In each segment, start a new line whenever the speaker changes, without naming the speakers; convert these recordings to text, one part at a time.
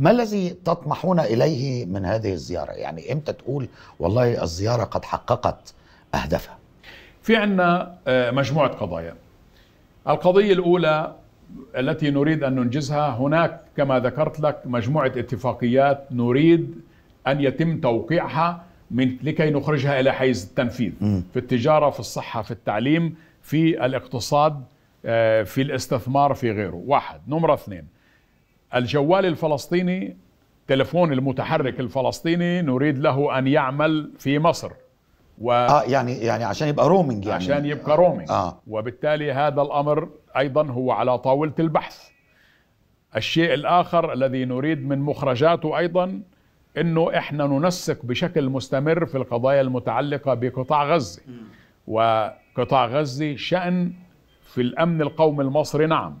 ما الذي تطمحون اليه من هذه الزياره؟ يعني امتى تقول والله الزياره قد حققت اهدافها؟ في عندنا آه، مجموعه قضايا. القضيه الاولى التي نريد ان ننجزها هناك كما ذكرت لك مجموعه اتفاقيات نريد ان يتم توقيعها من لكي نخرجها الى حيز التنفيذ م. في التجاره في الصحه في التعليم في الاقتصاد آه، في الاستثمار في غيره واحد نمرة اثنين الجوال الفلسطيني تلفون المتحرك الفلسطيني نريد له ان يعمل في مصر و اه يعني يعني عشان يبقى رومينج يعني عشان يبقى رومينج آه. وبالتالي هذا الامر ايضا هو على طاوله البحث الشيء الاخر الذي نريد من مخرجاته ايضا انه احنا ننسق بشكل مستمر في القضايا المتعلقه بقطاع غزه وقطاع غزه شان في الامن القومي المصري نعم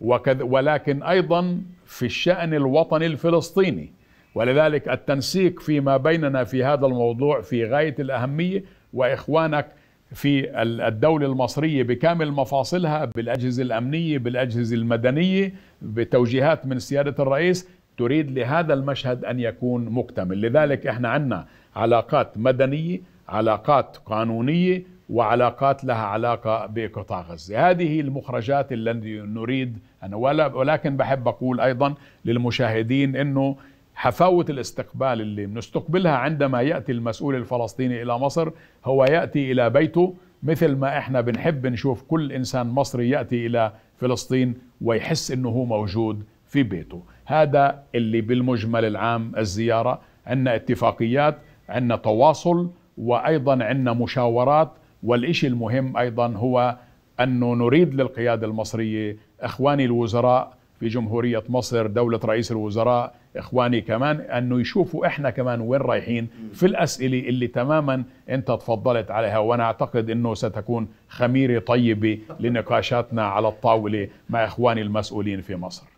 وكذ ولكن أيضا في الشأن الوطني الفلسطيني ولذلك التنسيق فيما بيننا في هذا الموضوع في غاية الأهمية وإخوانك في الدولة المصرية بكامل مفاصلها بالأجهزة الأمنية بالأجهزة المدنية بتوجيهات من سيادة الرئيس تريد لهذا المشهد أن يكون مكتمل لذلك إحنا عنا علاقات مدنية علاقات قانونية وعلاقات لها علاقة بقطاع غزة هذه المخرجات التي نريد أنا ولكن بحب أقول أيضا للمشاهدين أنه حفاوة الاستقبال اللي بنستقبلها عندما يأتي المسؤول الفلسطيني إلى مصر هو يأتي إلى بيته مثل ما احنا بنحب نشوف كل إنسان مصري يأتي إلى فلسطين ويحس أنه هو موجود في بيته هذا اللي بالمجمل العام الزيارة عندنا اتفاقيات عندنا تواصل وأيضا عندنا مشاورات والإشي المهم أيضا هو أنه نريد للقيادة المصرية إخواني الوزراء في جمهورية مصر دولة رئيس الوزراء إخواني كمان أنه يشوفوا إحنا كمان وين رايحين في الأسئلة اللي تماما أنت تفضلت عليها وأنا أعتقد أنه ستكون خميرة طيبة لنقاشاتنا على الطاولة مع إخواني المسؤولين في مصر